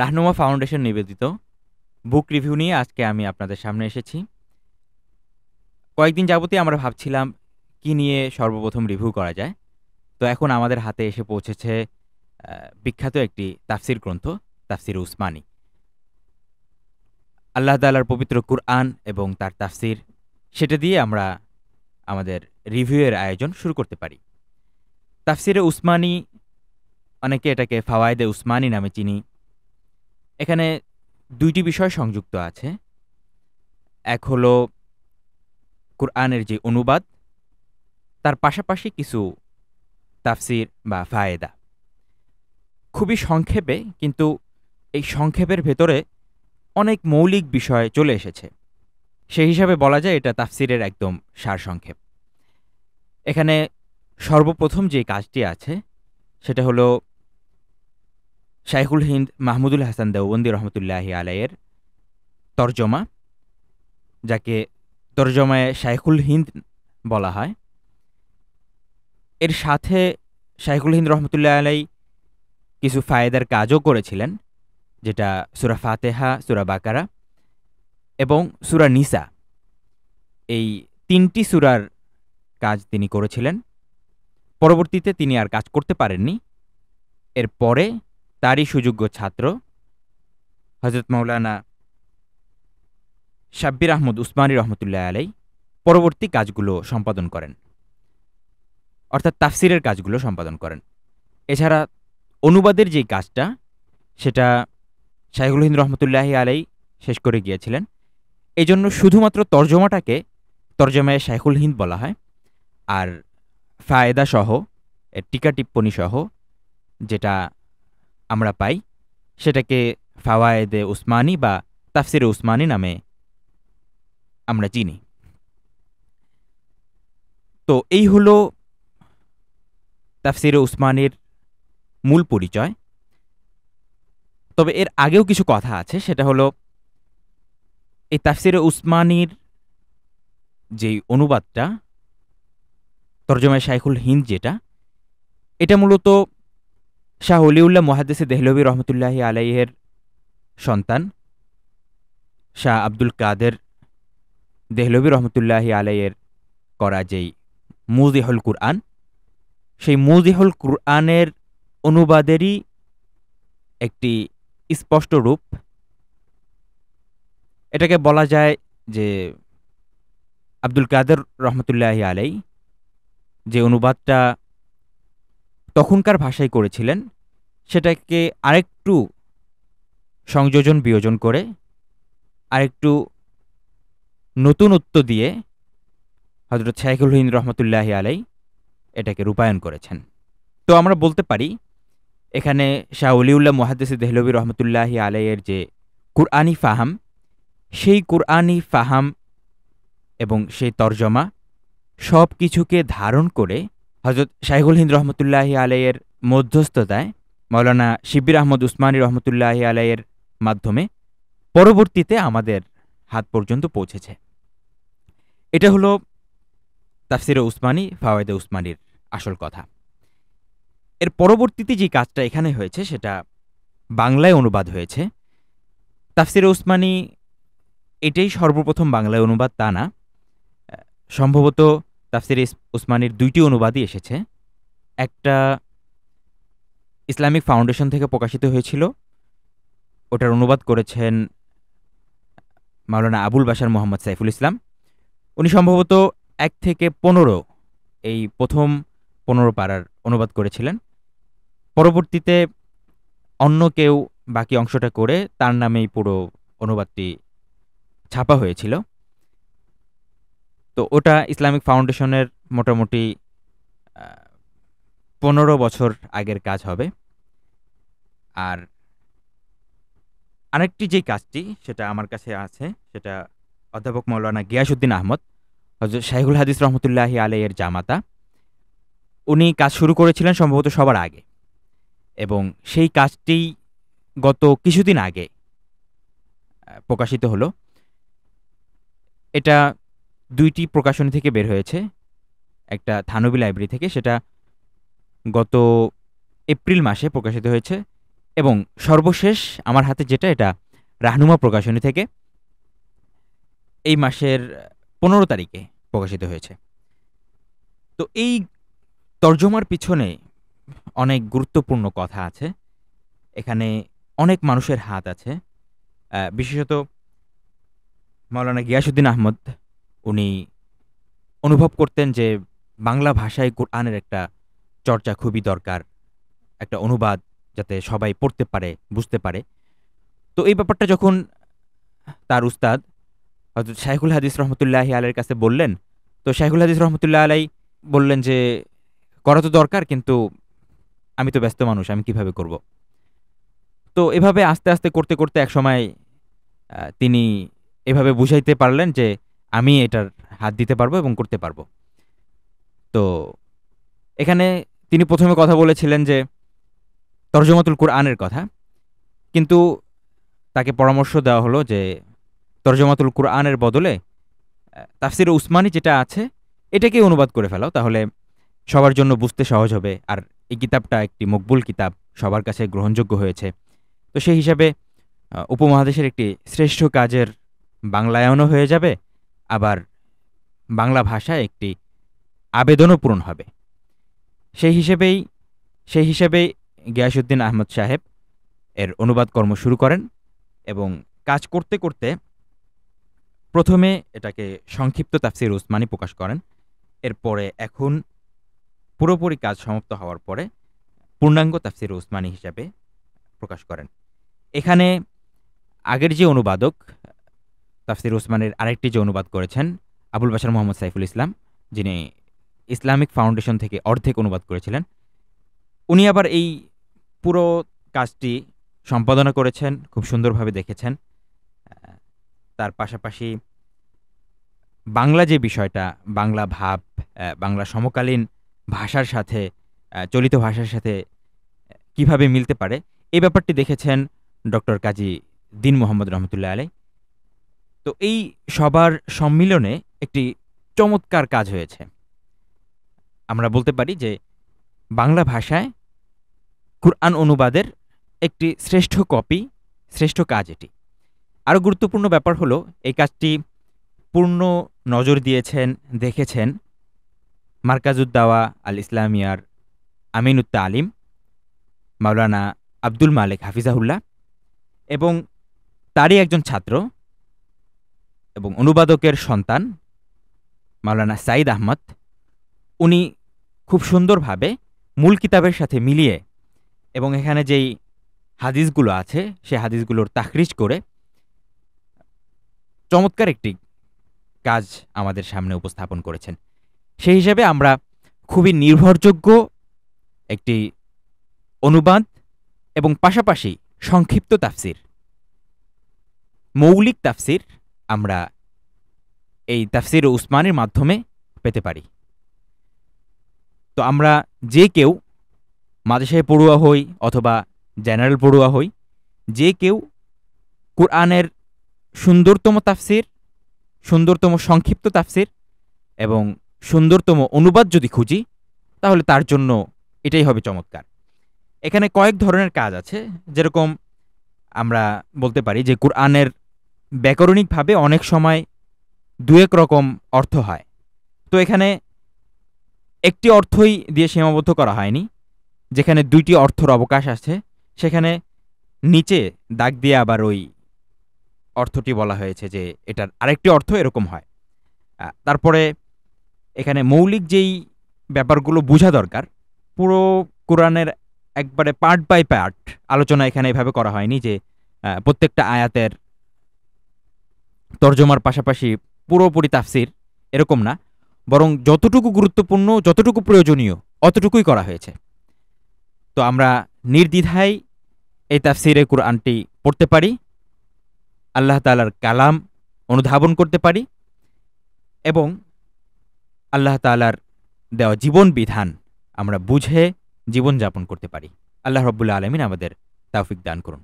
Rahnuma foundation নিবেদিত বুক review নিয়ে আজকে আমি আপনাদের সামনে এসেছি কয়েকদিন যাবতীয় আমরা ভাবছিলাম কি নিয়ে সর্বপ্রথম রিভিউ করা যায় তো এখন আমাদের হাতে এসে পৌঁছেছে বিখ্যাত একটি তাফসির গ্রন্থ তাফসির উসমানী আল্লাহ তালার পবিত্র কুরআন এবং তার তাফসির সেটা দিয়ে আমরা আমাদের রিভিউয়ের আয়োজন শুরু করতে পারি তাফসিরে উসমানী অনেকে এটাকে ফাওয়ায়দে উসমানী নামে চিনি এখানে দুইটি বিষয় সংযুক্ত আছে এক হলো কোরআনের যে অনুবাদ তার পাশাপাশি কিছু তাফসির বা ফায়েদা খুবই সংক্ষেপে কিন্তু এই সংক্ষেপের ভেতরে অনেক মৌলিক বিষয় চলে এসেছে সেই হিসাবে বলা যায় এটা তাফসিরের একদম সারসংক্ষেপ এখানে সর্বপ্রথম যে কাজটি আছে সেটা হলো শাইখুল হিন্দ মাহমুদুল হাসান দেওবন্দি রহমতুল্লাহ আলাইয়ের তর্জমা যাকে তর্জমায় শাইখুল হিন্দ বলা হয় এর সাথে শাইখুল হিন্দ রহমতুল্লাহ আলাই কিছু ফায়েদার কাজও করেছিলেন যেটা সুরা ফাতেহা সুরা বাকারা এবং সুরা নিসা এই তিনটি সুরার কাজ তিনি করেছিলেন পরবর্তীতে তিনি আর কাজ করতে পারেননি এরপরে তারই সুযোগ্য ছাত্র হজরত মৌলানা সাব্বির আহমদ উসমানী রহমতুল্লাহ আলাই পরবর্তী কাজগুলো সম্পাদন করেন অর্থাৎ তাফসিরের কাজগুলো সম্পাদন করেন এছাড়া অনুবাদের যে কাজটা সেটা শাহিগুল হিন্দ রহমতুল্লাহ আলাই শেষ করে গিয়েছিলেন এজন্য শুধুমাত্র তর্জমাটাকে তর্জমায় শাইখুল হিন্দ বলা হয় আর ফায়দা সহ টিকা টিপ্পণী সহ যেটা আমরা পাই সেটাকে ফাওয়ায়েদে উসমানি বা তাফসির উসমানি নামে আমরা চিনি তো এই হল তাফসির উসমানের মূল পরিচয় তবে এর আগেও কিছু কথা আছে সেটা হলো এই তাফসির উসমানির যেই অনুবাদটা তর্জমায় শাইখুল হিন্দ যেটা এটা মূলত শাহ অলিউল্লাহ মহাদেসে দেহলবী রহমতুল্লাহ আলাইহের সন্তান শাহ আব্দুল কাদের দেহলবী রহমতুল্লাহ আলাইয়ের করা যেই মুজিহল কুরআন সেই ইহুল কুরআনের অনুবাদেরই একটি স্পষ্ট রূপ এটাকে বলা যায় যে আব্দুল কাদের রহমতুল্লাহ আলাই যে অনুবাদটা তখনকার ভাষায় করেছিলেন সেটাকে আরেকটু সংযোজন বিয়োজন করে আরেকটু নতুনত্ব দিয়ে হজরত শাইখুল হিন্দ রহমতুল্লাহ আলাই এটাকে রূপায়ণ করেছেন তো আমরা বলতে পারি এখানে শাহ অলিউল্লাহ মুহাদ্দিস দেহলবী রহমতুল্লাহ আলাইয়ের যে কুরআনি ফাহাম সেই কুরআনি ফাহাম এবং সেই তর্জমা সব কিছুকে ধারণ করে হজরত শাহিকুল হিন্দ রহমতুল্লাহি আলাইয়ের মধ্যস্থতায় মৌলানা শিবির আহমদ উসমানী রহমতুল্লাহি আলাইয়ের মাধ্যমে পরবর্তীতে আমাদের হাত পর্যন্ত পৌঁছেছে এটা হলো তাফসিরে উসমানী ফাওয়ায়দে উসমানীর আসল কথা এর পরবর্তীতে যে কাজটা এখানে হয়েছে সেটা বাংলায় অনুবাদ হয়েছে তাফসিরে উসমানী এটাই সর্বপ্রথম বাংলায় অনুবাদ তা না সম্ভবত তাফসির উসমানির দুইটি অনুবাদই এসেছে একটা ইসলামিক ফাউন্ডেশন থেকে প্রকাশিত হয়েছিল ওটার অনুবাদ করেছেন মাওলানা আবুল বাসার মোহাম্মদ সাইফুল ইসলাম উনি সম্ভবত এক থেকে পনেরো এই প্রথম পনেরো পাড়ার অনুবাদ করেছিলেন পরবর্তীতে অন্য কেউ বাকি অংশটা করে তার নামেই পুরো অনুবাদটি ছাপা হয়েছিল তো ওটা ইসলামিক ফাউন্ডেশনের মোটামুটি পনেরো বছর আগের কাজ হবে আর আরেকটি যে কাজটি সেটা আমার কাছে আছে সেটা অধ্যাপক মৌলানা গিয়াসুদ্দিন আহমদ হজরত শাহিকুল হাদিস রহমতুল্লাহি আলাইয়ের জামাতা উনি কাজ শুরু করেছিলেন সম্ভবত সবার আগে এবং সেই কাজটি গত কিছুদিন আগে প্রকাশিত হলো এটা দুইটি প্রকাশনী থেকে বের হয়েছে একটা থানবি লাইব্রেরি থেকে সেটা গত এপ্রিল মাসে প্রকাশিত হয়েছে এবং সর্বশেষ আমার হাতে যেটা এটা রাহনুমা প্রকাশনী থেকে এই মাসের পনেরো তারিখে প্রকাশিত হয়েছে তো এই তর্জমার পিছনে অনেক গুরুত্বপূর্ণ কথা আছে এখানে অনেক মানুষের হাত আছে বিশেষত মৌলানা গিয়াসুদ্দিন আহমদ উনি অনুভব করতেন যে বাংলা ভাষায় কোরআনের একটা চর্চা খুবই দরকার একটা অনুবাদ যাতে সবাই পড়তে পারে বুঝতে পারে তো এই ব্যাপারটা যখন তার উস্তাদ হয়তো শাইখুল হাদিস রহমতুল্লাহি আলের কাছে বললেন তো শাইখুল হাদিস রহমতুল্লাহ আলাই বললেন যে করা তো দরকার কিন্তু আমি তো ব্যস্ত মানুষ আমি কিভাবে করব তো এভাবে আস্তে আস্তে করতে করতে একসময় তিনি এভাবে বুঝাইতে পারলেন যে আমি এটার হাত দিতে পারবো এবং করতে পারবো তো এখানে তিনি প্রথমে কথা বলেছিলেন যে তর্জমাতুল কোরআনের কথা কিন্তু তাকে পরামর্শ দেওয়া হলো যে তর্জমাতুল কোরআনের বদলে তাফসির উসমানি যেটা আছে এটাকে অনুবাদ করে ফেলাও তাহলে সবার জন্য বুঝতে সহজ হবে আর এই কিতাবটা একটি মকবুল কিতাব সবার কাছে গ্রহণযোগ্য হয়েছে তো সেই হিসাবে উপমহাদেশের একটি শ্রেষ্ঠ কাজের বাংলায়নও হয়ে যাবে আবার বাংলা ভাষায় একটি আবেদনও পূরণ হবে সেই হিসেবেই সেই হিসেবে গিয়াসুদ্দিন আহমদ সাহেব এর অনুবাদ কর্ম শুরু করেন এবং কাজ করতে করতে প্রথমে এটাকে সংক্ষিপ্ত তাফসির উসমানি প্রকাশ করেন এরপরে এখন পুরোপুরি কাজ সমাপ্ত হওয়ার পরে পূর্ণাঙ্গ তাফসির উসমানি হিসাবে প্রকাশ করেন এখানে আগের যে অনুবাদক তাফসির ওসমানের আরেকটি যে অনুবাদ করেছেন আবুল বাসার মোহাম্মদ সাইফুল ইসলাম যিনি ইসলামিক ফাউন্ডেশন থেকে অর্ধেক অনুবাদ করেছিলেন উনি আবার এই পুরো কাজটি সম্পাদনা করেছেন খুব সুন্দরভাবে দেখেছেন তার পাশাপাশি বাংলা যে বিষয়টা বাংলা ভাব বাংলা সমকালীন ভাষার সাথে চলিত ভাষার সাথে কিভাবে মিলতে পারে এই ব্যাপারটি দেখেছেন ডক্টর কাজী দিন মোহাম্মদ রহমতুল্লাহ আলাই তো এই সবার সম্মিলনে একটি চমৎকার কাজ হয়েছে আমরা বলতে পারি যে বাংলা ভাষায় কুরআন অনুবাদের একটি শ্রেষ্ঠ কপি শ্রেষ্ঠ কাজ এটি আরও গুরুত্বপূর্ণ ব্যাপার হলো এই কাজটি পূর্ণ নজর দিয়েছেন দেখেছেন মার্কাজুদ্দাওয়া আল ইসলামিয়ার আমিনুত্তা আলিম মাওলানা আব্দুল মালিক হাফিজাহুল্লাহ এবং তারই একজন ছাত্র এবং অনুবাদকের সন্তান মাওলানা সাইদ আহমদ উনি খুব সুন্দরভাবে মূল কিতাবের সাথে মিলিয়ে এবং এখানে যেই হাদিসগুলো আছে সে হাদিসগুলোর তাকরিজ করে চমৎকার একটি কাজ আমাদের সামনে উপস্থাপন করেছেন সেই হিসেবে আমরা খুবই নির্ভরযোগ্য একটি অনুবাদ এবং পাশাপাশি সংক্ষিপ্ত তাফসির মৌলিক তাফসির আমরা এই তাফসির উসমানের মাধ্যমে পেতে পারি তো আমরা যে কেউ মাদ্রাসায় পড়ুয়া হই অথবা জেনারেল পড়ুয়া হই যে কেউ কোরআনের সুন্দরতম তাফসির সুন্দরতম সংক্ষিপ্ত তাফসির এবং সুন্দরতম অনুবাদ যদি খুঁজি তাহলে তার জন্য এটাই হবে চমৎকার এখানে কয়েক ধরনের কাজ আছে যেরকম আমরা বলতে পারি যে কোরআনের ব্যাকরণিকভাবে অনেক সময় দু এক রকম অর্থ হয় তো এখানে একটি অর্থই দিয়ে সীমাবদ্ধ করা হয়নি যেখানে দুইটি অর্থর অবকাশ আছে সেখানে নিচে দাগ দিয়ে আবার ওই অর্থটি বলা হয়েছে যে এটার আরেকটি অর্থ এরকম হয় তারপরে এখানে মৌলিক যেই ব্যাপারগুলো বোঝা দরকার পুরো কোরআনের একবারে পার্ট বাই পার্ট আলোচনা এখানে এভাবে করা হয়নি যে প্রত্যেকটা আয়াতের তর্জমার পাশাপাশি পুরোপুরি তাফসির এরকম না বরং যতটুকু গুরুত্বপূর্ণ যতটুকু প্রয়োজনীয় অতটুকুই করা হয়েছে তো আমরা নির্দ্বিধায় এই তাফসিরে কোরআনটি পড়তে পারি আল্লাহ তালার কালাম অনুধাবন করতে পারি এবং আল্লাহ তালার দেওয়া জীবন বিধান আমরা বুঝে জীবনযাপন করতে পারি আল্লাহ রব্বুল্লা আলমিন আমাদের তাফিক দান করুন